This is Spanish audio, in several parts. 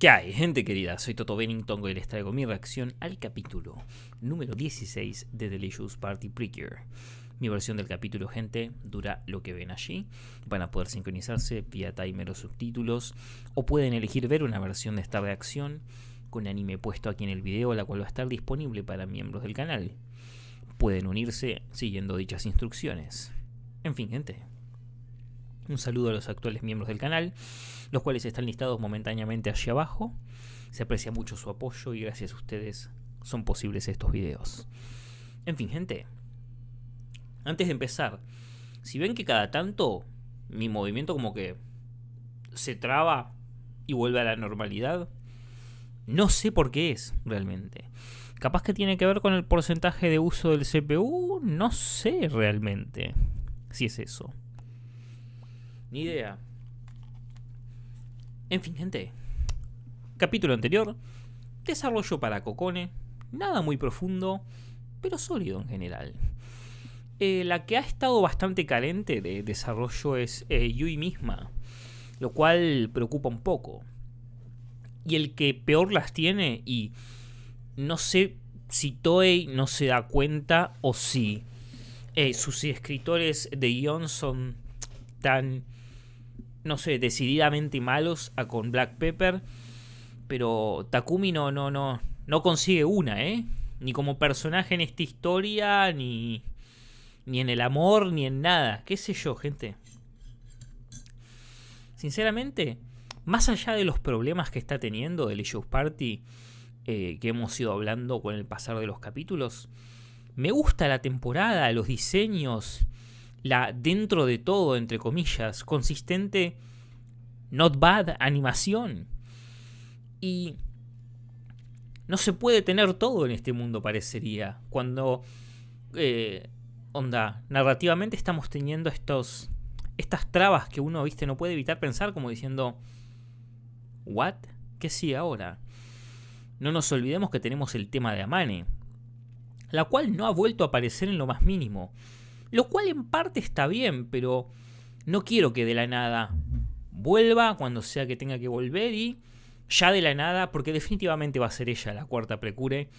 ¿Qué hay, gente querida? Soy Toto Benningtongo y les traigo mi reacción al capítulo número 16 de Delicious Party Precure. Mi versión del capítulo, gente, dura lo que ven allí. Van a poder sincronizarse vía timer o subtítulos, o pueden elegir ver una versión de esta reacción con anime puesto aquí en el video, la cual va a estar disponible para miembros del canal. Pueden unirse siguiendo dichas instrucciones. En fin, gente, un saludo a los actuales miembros del canal, los cuales están listados momentáneamente allí abajo. Se aprecia mucho su apoyo y gracias a ustedes son posibles estos videos. En fin, gente. Antes de empezar, si ven que cada tanto mi movimiento como que se traba y vuelve a la normalidad, no sé por qué es realmente. Capaz que tiene que ver con el porcentaje de uso del CPU, no sé realmente si es eso. Ni idea. En fin, gente. Capítulo anterior. Desarrollo para Cocone. Nada muy profundo, pero sólido en general. Eh, la que ha estado bastante carente de desarrollo es eh, Yui misma, lo cual preocupa un poco. Y el que peor las tiene, y no sé si Toei no se da cuenta o si eh, sus escritores de guión son tan no sé, decididamente malos a con Black Pepper. Pero Takumi no, no, no, no consigue una, ¿eh? Ni como personaje en esta historia, ni, ni en el amor, ni en nada. ¿Qué sé yo, gente? Sinceramente, más allá de los problemas que está teniendo del Issues Party, eh, que hemos ido hablando con el pasar de los capítulos, me gusta la temporada, los diseños, la dentro de todo, entre comillas, consistente, not bad animación. Y no se puede tener todo en este mundo, parecería. Cuando, eh, onda, narrativamente estamos teniendo estos, estas trabas que uno, viste, no puede evitar pensar como diciendo, ¿what? ¿Qué sigue ahora? No nos olvidemos que tenemos el tema de Amane, la cual no ha vuelto a aparecer en lo más mínimo. Lo cual en parte está bien, pero no quiero que de la nada vuelva cuando sea que tenga que volver y ya de la nada, porque definitivamente va a ser ella la cuarta precure,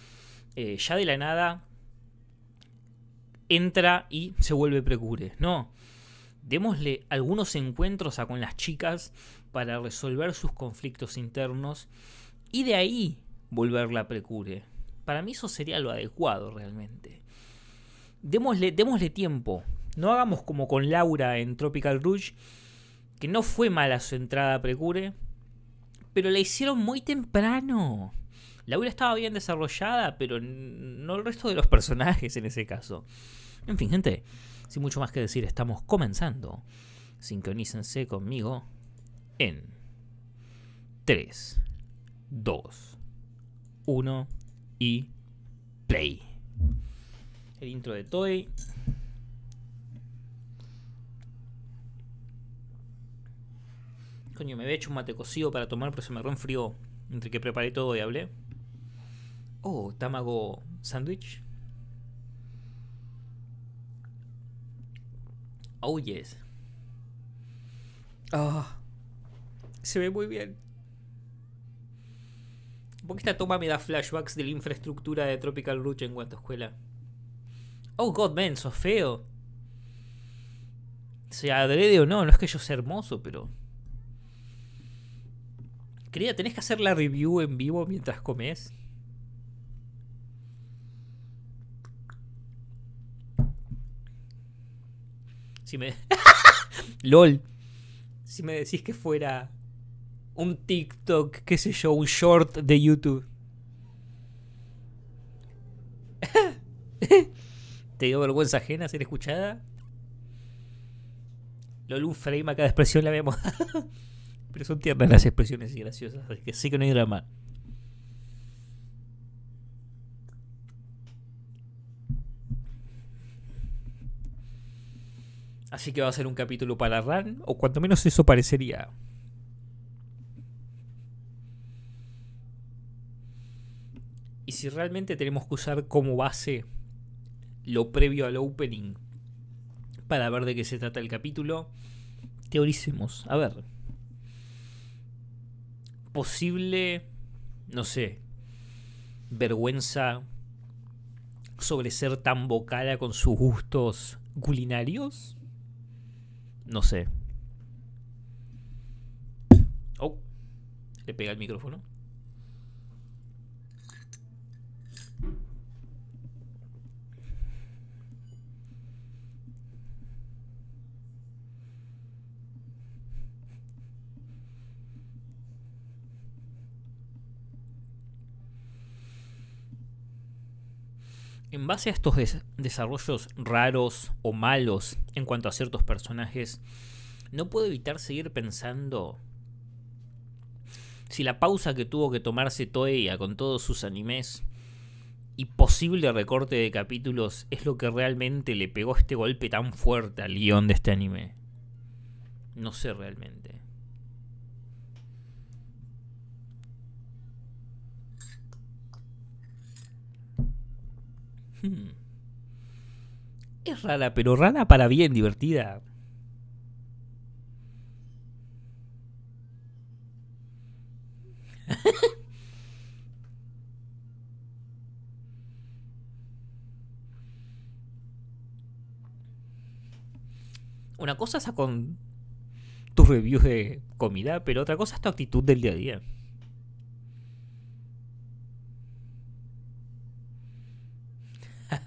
eh, ya de la nada entra y se vuelve precure. No, démosle algunos encuentros a con las chicas para resolver sus conflictos internos y de ahí volverla precure. Para mí eso sería lo adecuado realmente démosle, tiempo. No hagamos como con Laura en Tropical Rouge, que no fue mala su entrada a Precure, pero la hicieron muy temprano. Laura estaba bien desarrollada, pero no el resto de los personajes en ese caso. En fin, gente, sin mucho más que decir, estamos comenzando. Sincronícense conmigo en 3, 2, 1 y play el intro de Toy. Coño, me había hecho un mate cocido para tomar, pero se me frío entre que preparé todo y hablé. Oh, tamago sándwich. Oh, yes. Ah, se ve muy bien. Porque esta toma me da flashbacks de la infraestructura de Tropical Roach en cuanto a escuela? Oh god, man, sos feo. Se adrede o no, no es que yo sea hermoso, pero. Querida, ¿tenés que hacer la review en vivo mientras comes? Si me. LOL. Si me decís que fuera un TikTok, qué sé yo, un short de YouTube. ¿Te dio vergüenza ajena ser escuchada? Lo un frame a cada expresión la vemos. Pero son tiernas las expresiones y graciosas, así que sí que no hay drama. Así que va a ser un capítulo para Ran, o cuanto menos eso parecería. Y si realmente tenemos que usar como base lo previo al opening para ver de qué se trata el capítulo. Teoricemos, a ver. Posible, no sé, vergüenza sobre ser tan bocada con sus gustos culinarios. No sé. Oh, le pega el micrófono. En base a estos desarrollos raros o malos en cuanto a ciertos personajes, no puedo evitar seguir pensando si la pausa que tuvo que tomarse Toei con todos sus animes y posible recorte de capítulos es lo que realmente le pegó este golpe tan fuerte al guión de este anime. No sé realmente. Hmm. Es rara, pero rara para bien, divertida. Una cosa es con tus reviews de comida, pero otra cosa es tu actitud del día a día.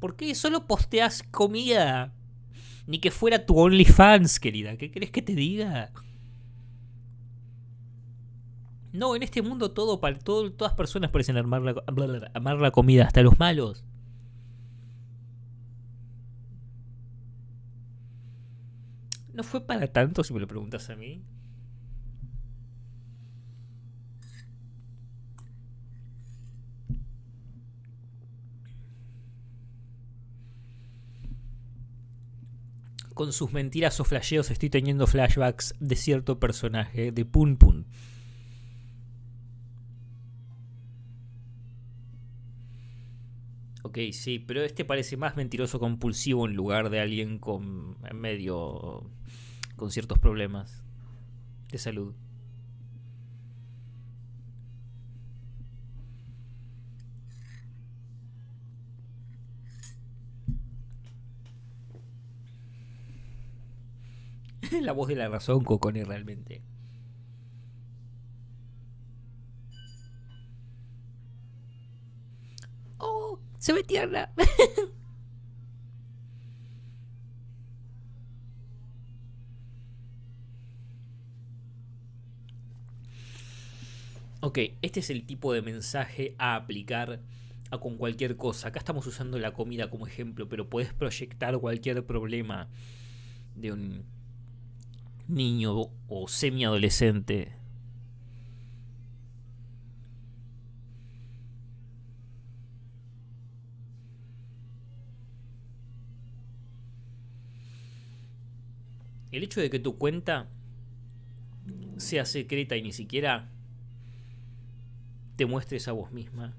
¿Por qué solo posteas comida? Ni que fuera tu OnlyFans, querida. ¿Qué crees que te diga? No, en este mundo todo, para todo, todas personas parecen amar la comida, hasta los malos. No fue para tanto, si me lo preguntas a mí. con sus mentiras o flasheos estoy teniendo flashbacks de cierto personaje de Pun Pun. Ok, sí, pero este parece más mentiroso compulsivo en lugar de alguien con medio con ciertos problemas de salud. Es la voz de la razón, Cocone, realmente. ¡Oh! ¡Se ve tierna! ok, este es el tipo de mensaje a aplicar con cualquier cosa. Acá estamos usando la comida como ejemplo, pero puedes proyectar cualquier problema de un niño o semiadolescente el hecho de que tu cuenta sea secreta y ni siquiera te muestres a vos misma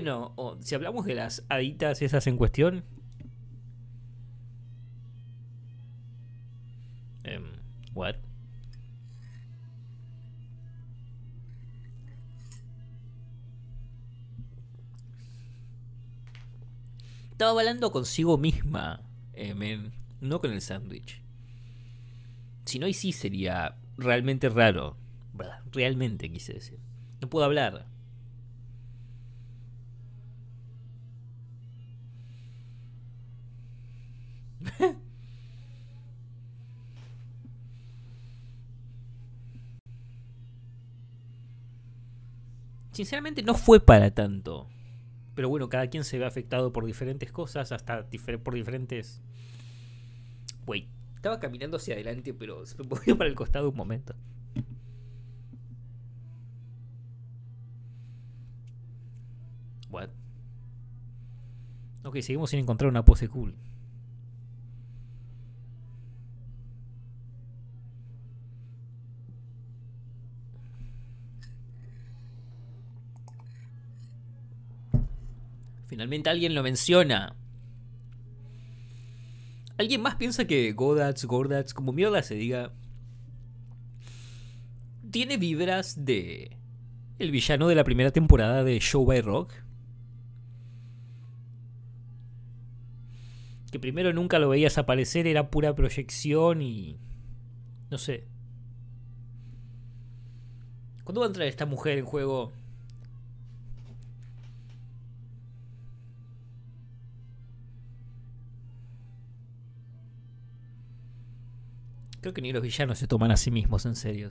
bueno, si hablamos de las aditas esas en cuestión. Em, what? Estaba hablando consigo misma, men. Em, no con el sándwich. Si no, y sí sería realmente raro. Realmente quise decir. No puedo hablar. sinceramente no fue para tanto. Pero bueno, cada quien se ve afectado por diferentes cosas, hasta por diferentes... Wey, estaba caminando hacia adelante, pero se me movió para el costado un momento. What? Ok, seguimos sin encontrar una pose cool. Finalmente alguien lo menciona. ¿Alguien más piensa que Godats, Gordats, como mierda se diga, tiene vibras de el villano de la primera temporada de Show by Rock? Que primero nunca lo veías aparecer, era pura proyección y... No sé. ¿Cuándo va a entrar esta mujer en juego? Creo que ni los villanos se toman a sí mismos en serio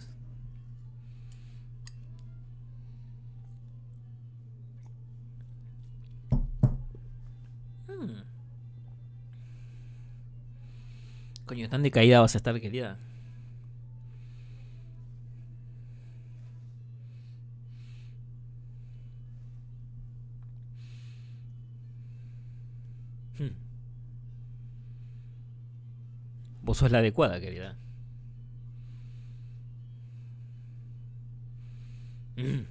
hmm. Coño, tan decaída vas a estar, querida. es la adecuada, querida. Mm.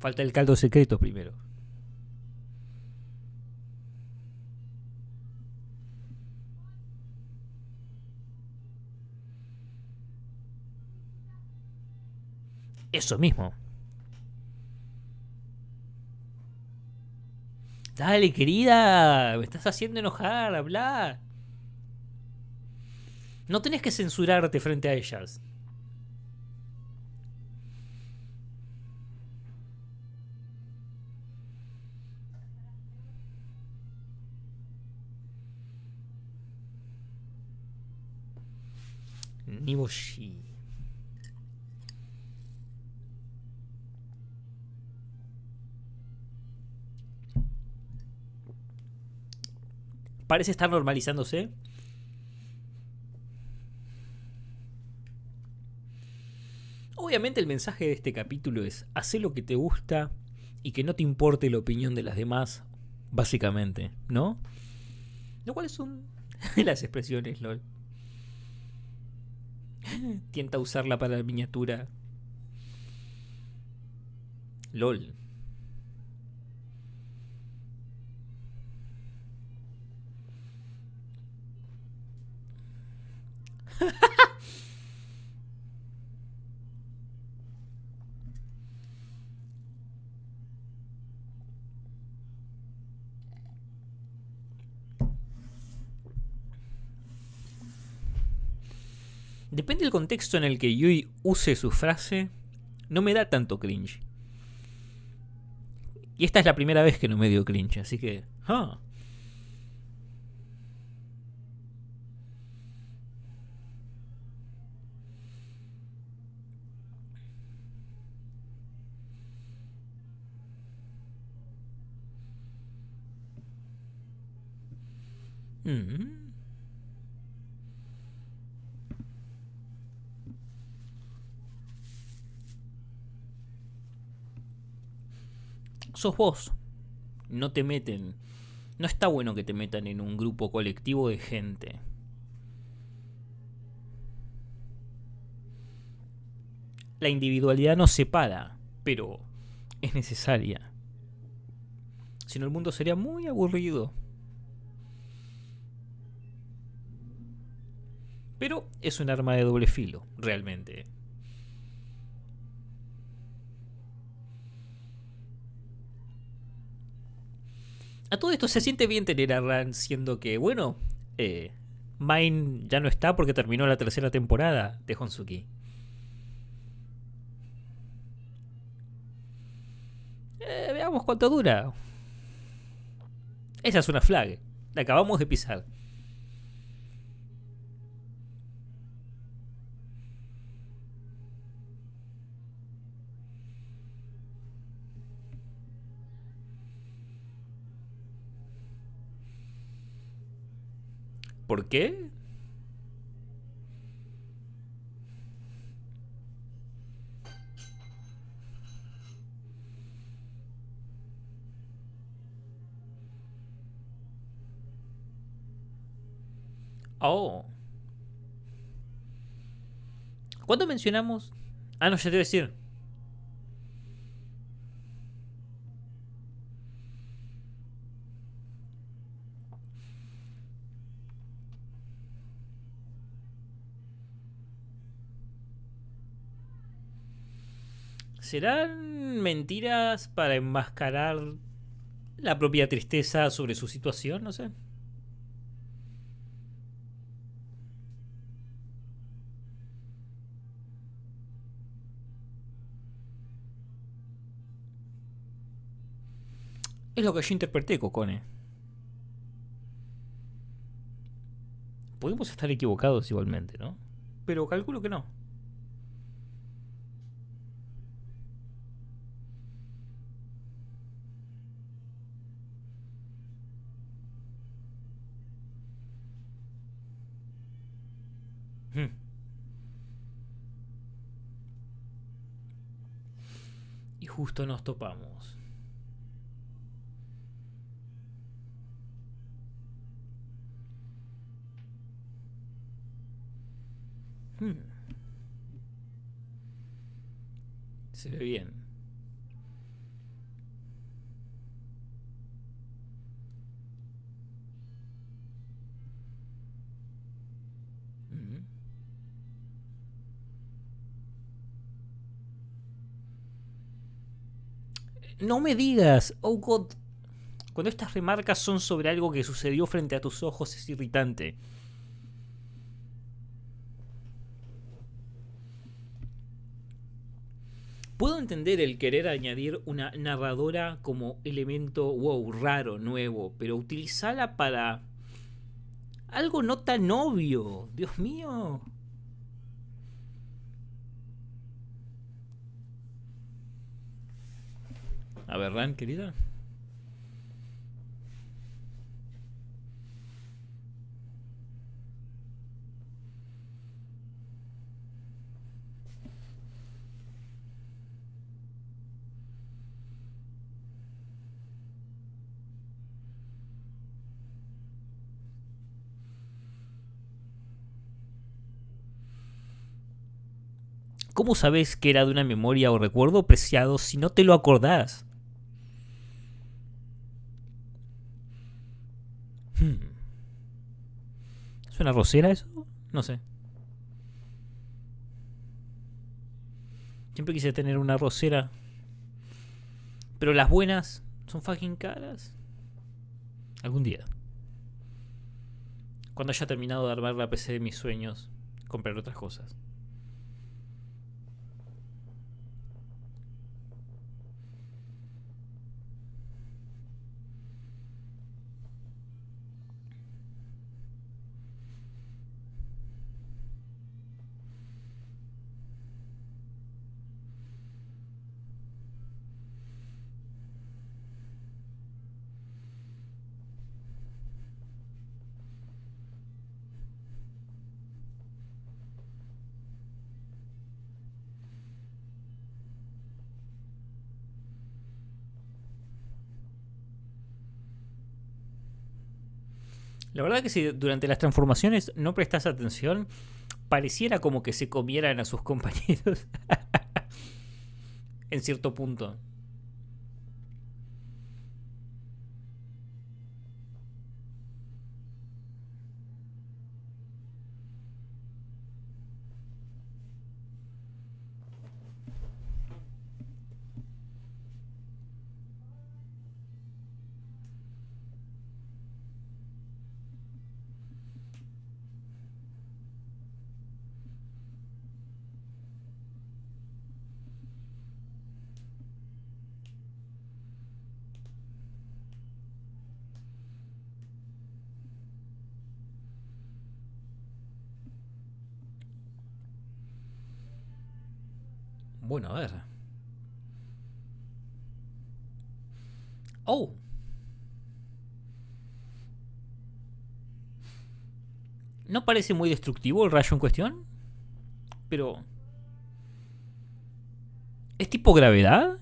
Falta el caldo secreto primero. Eso mismo. Dale, querida, me estás haciendo enojar, habla. No tenés que censurarte frente a ellas. Niboshi. parece estar normalizándose. Obviamente el mensaje de este capítulo es, haz lo que te gusta y que no te importe la opinión de las demás, básicamente, ¿no? Lo cual son las expresiones, LOL. Tienta usarla para la miniatura. LOL. depende del contexto en el que Yui use su frase, no me da tanto cringe. Y esta es la primera vez que no me dio cringe, así que... Huh. Mm. sos vos. No te meten. No está bueno que te metan en un grupo colectivo de gente. La individualidad nos separa, pero es necesaria. Si no, el mundo sería muy aburrido. Pero es un arma de doble filo, realmente. A todo esto se siente bien tener a Ran, siendo que, bueno, eh, ya no está porque terminó la tercera temporada de Honsuki. Eh, veamos cuánto dura. Esa es una flag. La acabamos de pisar. ¿Por qué? Oh. ¿Cuándo mencionamos? Ah, no, ya debe decir. ¿serán mentiras para enmascarar la propia tristeza sobre su situación? No sé. Es lo que yo interpreté, Cocone. Podemos estar equivocados igualmente, ¿no? Pero calculo que no. Hmm. Y justo nos topamos. Hmm. Se ve bien. No me digas, oh god. Cuando estas remarcas son sobre algo que sucedió frente a tus ojos es irritante. Puedo entender el querer añadir una narradora como elemento, wow, raro, nuevo, pero utilizarla para algo no tan obvio. Dios mío. a Ran, querida. ¿Cómo sabes que era de una memoria o recuerdo preciado si no te lo acordás? una rosera eso? No sé. Siempre quise tener una rosera. Pero las buenas son fucking caras. Algún día. Cuando haya terminado de armar la PC de mis sueños, comprar otras cosas. La verdad que si durante las transformaciones no prestas atención, pareciera como que se comieran a sus compañeros en cierto punto. Bueno, a ver. ¡Oh! No parece muy destructivo el rayo en cuestión, pero... ¿Es tipo gravedad?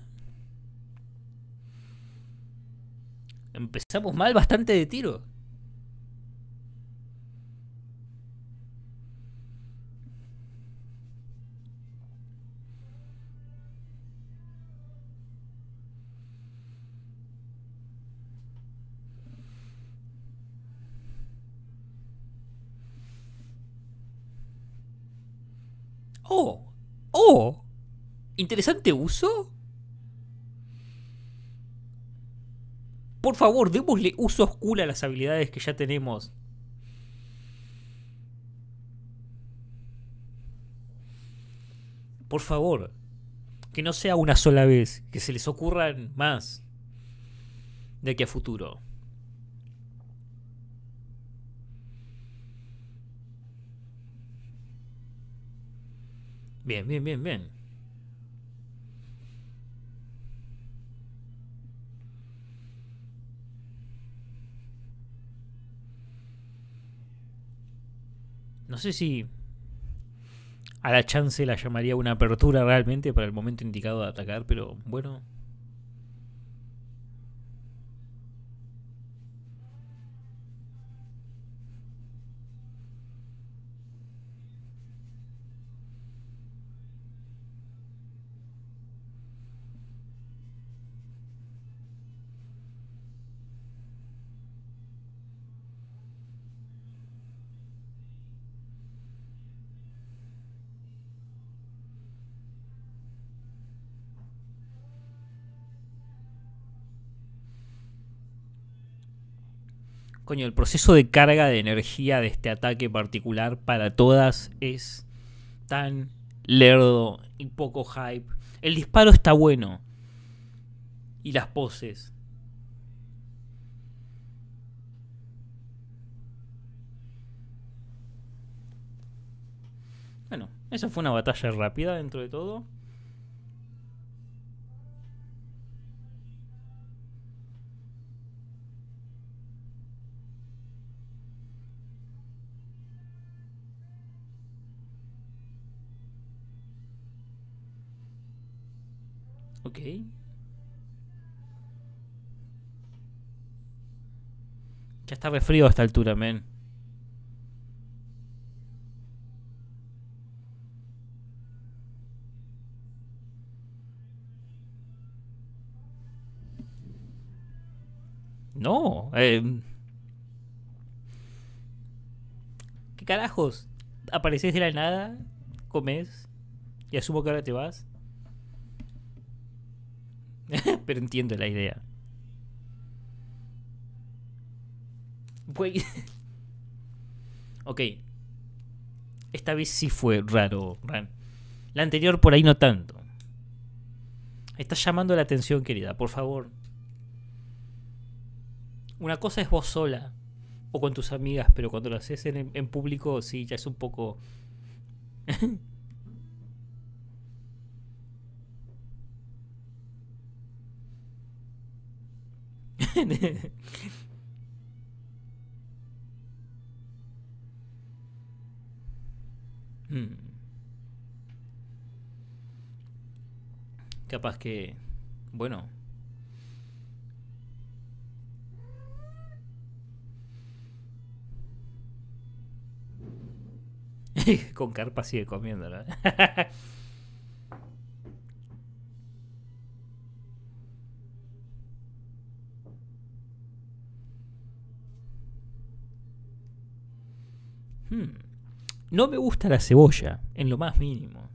Empezamos mal bastante de tiro. Oh, oh, interesante uso. Por favor, démosle uso oscuro a las habilidades que ya tenemos. Por favor, que no sea una sola vez, que se les ocurran más de aquí a futuro. Bien, bien, bien, bien. No sé si a la chance la llamaría una apertura realmente para el momento indicado de atacar, pero bueno, Coño, el proceso de carga de energía de este ataque particular para todas es tan lerdo y poco hype. El disparo está bueno. Y las poses. Bueno, esa fue una batalla rápida dentro de todo. Ok. Ya está re frío a esta altura, men. No. Eh. ¿Qué carajos? Apareces de la nada, comes y asumo que ahora te vas pero entiendo la idea. ok. Esta vez sí fue raro, La anterior por ahí no tanto. Estás llamando la atención, querida, por favor. Una cosa es vos sola o con tus amigas, pero cuando lo haces en público sí, ya es un poco... Hmm. Capaz que... Bueno. Con carpa sigue comiéndola. No me gusta la cebolla, en lo más mínimo.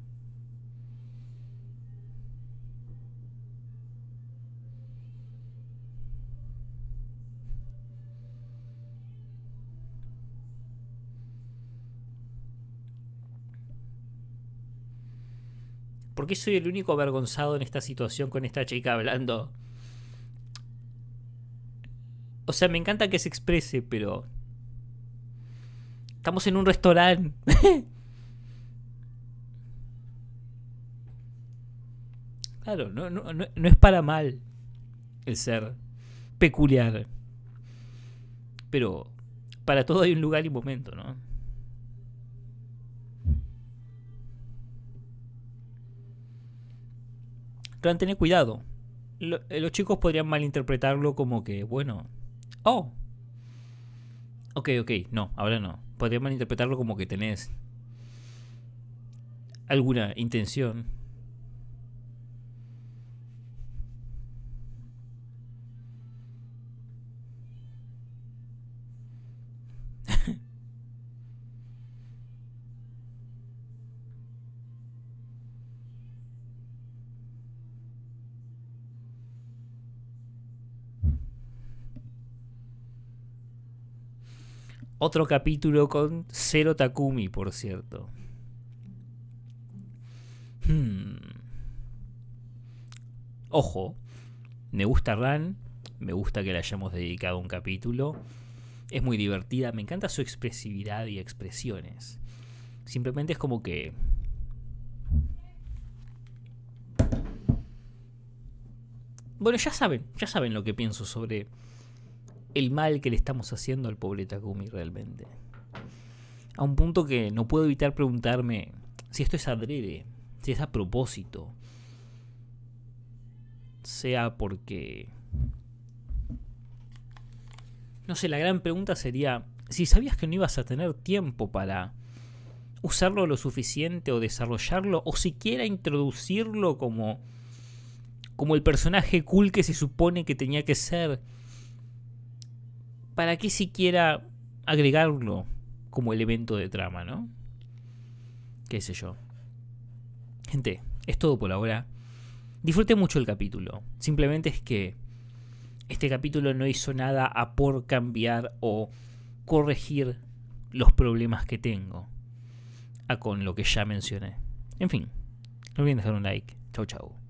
¿Por qué soy el único avergonzado en esta situación con esta chica hablando? O sea, me encanta que se exprese, pero Estamos en un restaurante. claro, no, es para mal el ser peculiar. Pero para todo hay un lugar y momento, ¿no? Pero tener cuidado. Eh, los chicos podrían malinterpretarlo como que, bueno, oh, ok, ok, no, ahora no podríamos interpretarlo como que tenés alguna intención Otro capítulo con cero Takumi, por cierto. Hmm. Ojo, me gusta Ran, me gusta que le hayamos dedicado un capítulo. Es muy divertida, me encanta su expresividad y expresiones. Simplemente es como que... Bueno, ya saben, ya saben lo que pienso sobre el mal que le estamos haciendo al pobre Takumi realmente. A un punto que no puedo evitar preguntarme si esto es adrede, si es a propósito. Sea porque... No sé, la gran pregunta sería, si sabías que no ibas a tener tiempo para usarlo lo suficiente o desarrollarlo o siquiera introducirlo como como el personaje cool que se supone que tenía que ser ¿para qué siquiera agregarlo como elemento de trama, no? Qué sé yo. Gente, es todo por ahora. Disfrute mucho el capítulo. Simplemente es que este capítulo no hizo nada a por cambiar o corregir los problemas que tengo con lo que ya mencioné. En fin, no olviden dejar un like. Chau, chau.